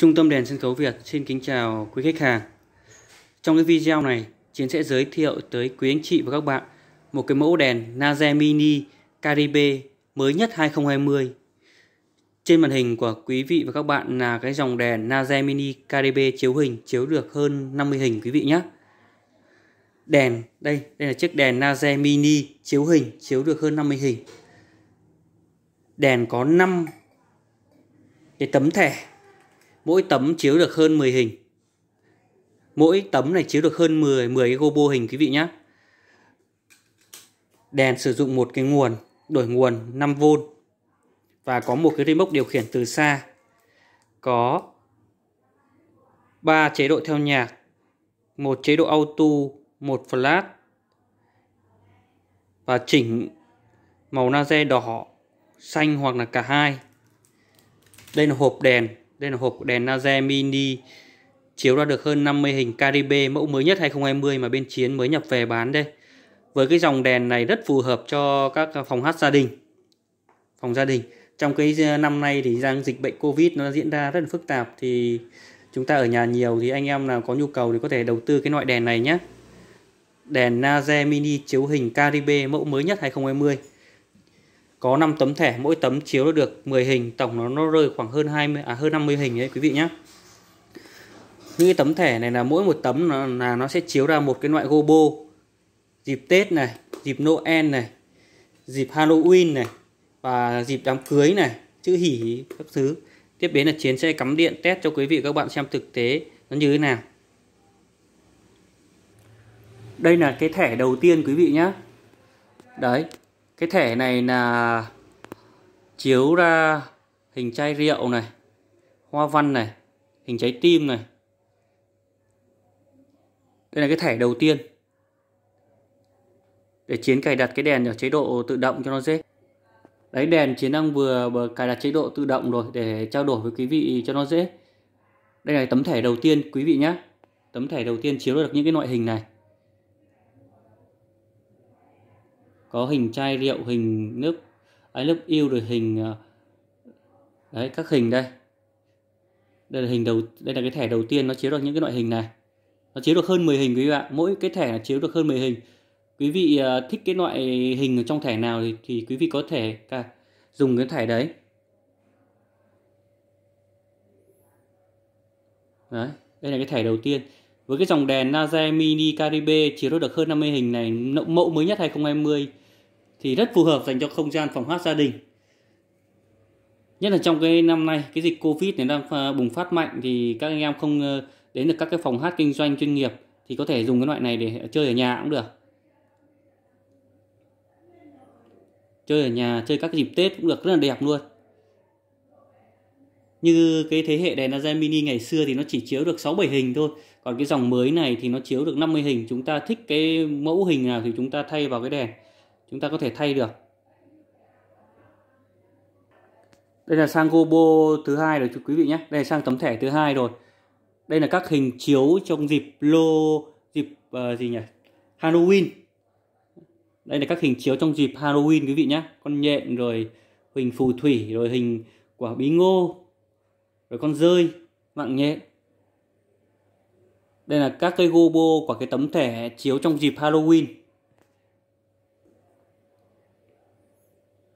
Trung tâm đèn sân khấu Việt xin kính chào quý khách hàng. Trong cái video này, Chiến sẽ giới thiệu tới quý anh chị và các bạn một cái mẫu đèn Naze Mini Caribe mới nhất 2020. Trên màn hình của quý vị và các bạn là cái dòng đèn Naze Mini Caribe chiếu hình chiếu được hơn 50 hình quý vị nhé. Đèn, đây, đây là chiếc đèn Naze Mini chiếu hình chiếu được hơn 50 hình. Đèn có 5 cái tấm thẻ mỗi tấm chiếu được hơn 10 hình. Mỗi tấm này chiếu được hơn 10 10 gobo hình quý vị nhé. Đèn sử dụng một cái nguồn đổi nguồn 5V và có một cái remote điều khiển từ xa. Có 3 chế độ theo nhạc, một chế độ auto, một flash và chỉnh màu laser đỏ, xanh hoặc là cả hai. Đây là hộp đèn đây là hộp đèn laser mini chiếu ra được hơn 50 hình Caribe mẫu mới nhất 2020 mà bên Chiến mới nhập về bán đây. Với cái dòng đèn này rất phù hợp cho các phòng hát gia đình. Phòng gia đình. Trong cái ờ, năm nay thì đang dịch bệnh Covid nó diễn ra rất là phức tạp thì chúng ta ở nhà nhiều thì anh em nào có nhu cầu thì có thể đầu tư cái loại đèn này nhé. Đèn Naze mini chiếu hình Caribe mẫu mới nhất 2020 có 5 tấm thẻ mỗi tấm chiếu được 10 hình tổng nó nó rơi khoảng hơn 20 à hơn 50 hình đấy quý vị nhé những cái tấm thẻ này là mỗi một tấm nó, là nó sẽ chiếu ra một cái loại gobo dịp Tết này dịp Noel này dịp Halloween này và dịp đám cưới này chữ hỉ các thứ tiếp đến là chiến sẽ cắm điện test cho quý vị các bạn xem thực tế nó như thế nào đây là cái thẻ đầu tiên quý vị nhé đấy cái thẻ này là chiếu ra hình chai rượu này hoa văn này hình trái tim này đây là cái thẻ đầu tiên để chiến cài đặt cái đèn ở chế độ tự động cho nó dễ đấy đèn chiến năng vừa, vừa cài đặt chế độ tự động rồi để trao đổi với quý vị cho nó dễ đây là tấm thẻ đầu tiên quý vị nhé tấm thẻ đầu tiên chiếu được những cái loại hình này có hình chai rượu hình nước ấy lớp yêu rồi hình ờ, đấy các hình đây đây là hình đầu đây là cái thẻ đầu tiên nó chiếu được những cái loại hình này nó chiếu được hơn 10 hình quý vị ạ mỗi cái thẻ chiếu được hơn 10 hình quý vị ờ, thích cái loại hình trong thẻ nào thì, thì quý vị có thể cả dùng cái thẻ đấy đấy đây là cái thẻ đầu tiên với cái dòng đèn naze mini Caribe chiếu được hơn 50 hình này mẫu mới nhất 2020 thì rất phù hợp dành cho không gian phòng hát gia đình nhất là trong cái năm nay cái dịch covid này đang à, bùng phát mạnh thì các anh em không ờ, đến được các cái phòng hát kinh doanh chuyên nghiệp thì có thể dùng cái loại này để chơi ở nhà cũng được chơi ở nhà chơi các dịp tết cũng được rất là đẹp luôn như cái thế hệ đèn laser mini ngày xưa thì nó chỉ chiếu được 6 7 hình thôi còn cái dòng mới này thì nó chiếu được 50 hình chúng ta thích cái mẫu hình nào thì chúng ta thay vào cái đèn chúng ta có thể thay được đây là sang gobo thứ hai rồi quý vị nhé đây là sang tấm thẻ thứ hai rồi đây là các hình chiếu trong dịp lô dịp uh, gì nhỉ Halloween đây là các hình chiếu trong dịp Halloween quý vị nhé con nhện rồi hình phù thủy rồi hình quả bí ngô rồi con rơi mạng nhện đây là các cây gobo của cái tấm thẻ chiếu trong dịp Halloween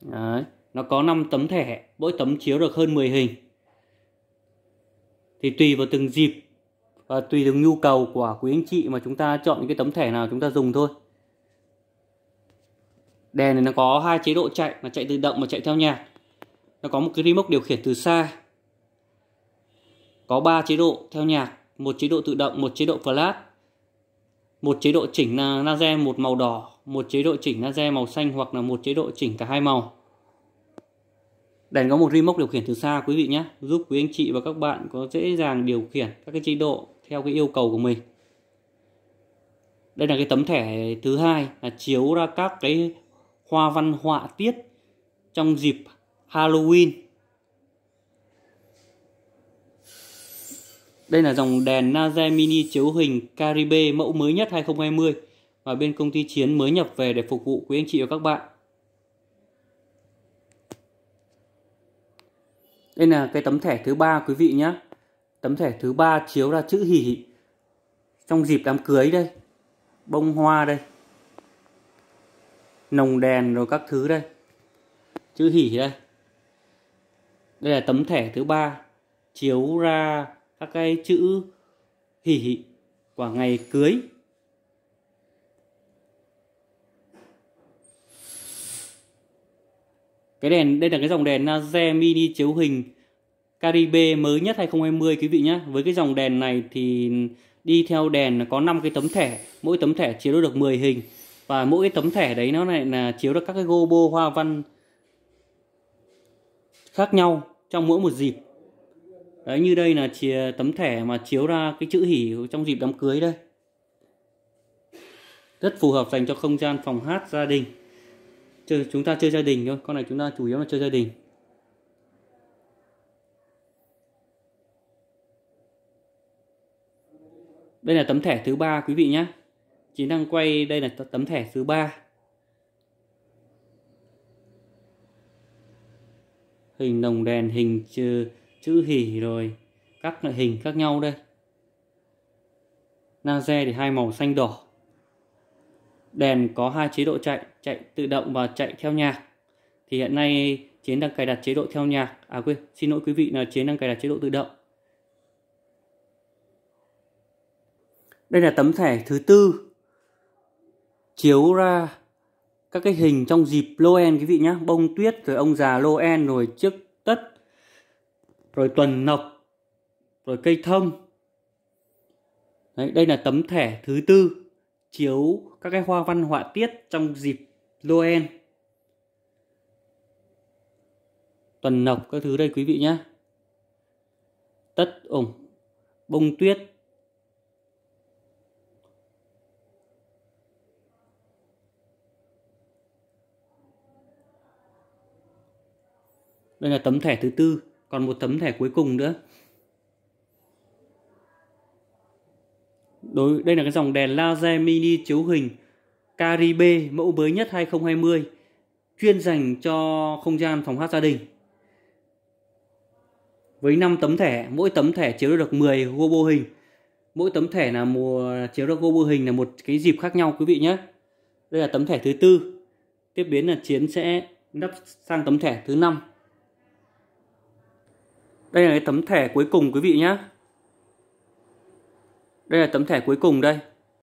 Đấy. Nó có 5 tấm thẻ, mỗi tấm chiếu được hơn 10 hình. Thì tùy vào từng dịp và tùy từng nhu cầu của quý anh chị mà chúng ta chọn những cái tấm thẻ nào chúng ta dùng thôi. Đèn này nó có hai chế độ chạy là chạy tự động và chạy theo nhạc. Nó có một cái remote điều khiển từ xa. Có 3 chế độ theo nhạc, một chế độ tự động, một chế độ flash, một chế độ chỉnh là laser, một màu đỏ một chế độ chỉnh laser màu xanh hoặc là một chế độ chỉnh cả hai màu đèn có một remote điều khiển từ xa quý vị nhé giúp quý anh chị và các bạn có dễ dàng điều khiển các cái chế độ theo cái yêu cầu của mình đây là cái tấm thẻ thứ hai là chiếu ra các cái hoa văn họa tiết trong dịp Halloween đây là dòng đèn laser mini chiếu hình Caribe mẫu mới nhất 2020 và bên công ty Chiến mới nhập về để phục vụ quý anh chị và các bạn. Đây là cái tấm thẻ thứ ba quý vị nhé. Tấm thẻ thứ ba chiếu ra chữ hỷ trong dịp đám cưới đây. Bông hoa đây. Nồng đèn rồi các thứ đây. Chữ hỷ đây. Đây là tấm thẻ thứ ba chiếu ra các cái chữ hỷ quả ngày cưới cái đèn đây là cái dòng đèn laser mini chiếu hình Caribe mới nhất 2020 quý vị nhé với cái dòng đèn này thì đi theo đèn có 5 cái tấm thẻ mỗi tấm thẻ chiếu được 10 hình và mỗi cái tấm thẻ đấy nó lại là chiếu được các cái gobo hoa văn khác nhau trong mỗi một dịp đấy như đây là chia tấm thẻ mà chiếu ra cái chữ hỉ trong dịp đám cưới đây rất phù hợp dành cho không gian phòng hát gia đình chơi chúng ta chơi gia đình thôi con này chúng ta chủ yếu là chơi gia đình đây là tấm thẻ thứ ba quý vị nhé chính đang quay đây là tấm thẻ thứ ba hình đồng đèn hình chữ, chữ hỉ rồi các loại hình khác nhau đây laser thì hai màu xanh đỏ đèn có hai chế độ chạy chạy tự động và chạy theo nhạc thì hiện nay chiến đang cài đặt chế độ theo nhạc à quên xin lỗi quý vị là chiến đang cài đặt chế độ tự động đây là tấm thẻ thứ tư chiếu ra các cái hình trong dịp loen quý vị nhá bông tuyết rồi ông già loen rồi chiếc tất rồi tuần nọc rồi cây thông Đấy, đây là tấm thẻ thứ tư chiếu các cái hoa văn họa tiết trong dịp Noel tuần nọc các thứ đây quý vị nhé tất ủng bông tuyết đây là tấm thẻ thứ tư còn một tấm thẻ cuối cùng nữa Đối, đây là cái dòng đèn laser mini chiếu hình Caribe mẫu mới nhất 2020 chuyên dành cho không gian phòng hát gia đình. Với 5 tấm thẻ, mỗi tấm thẻ chiếu được 10 gobo hình. Mỗi tấm thẻ là mùa chiếu được gobo hình là một cái dịp khác nhau quý vị nhé. Đây là tấm thẻ thứ tư. Tiếp đến là Chiến sẽ đắp sang tấm thẻ thứ năm. Đây là cái tấm thẻ cuối cùng quý vị nhé. Đây là tấm thẻ cuối cùng đây.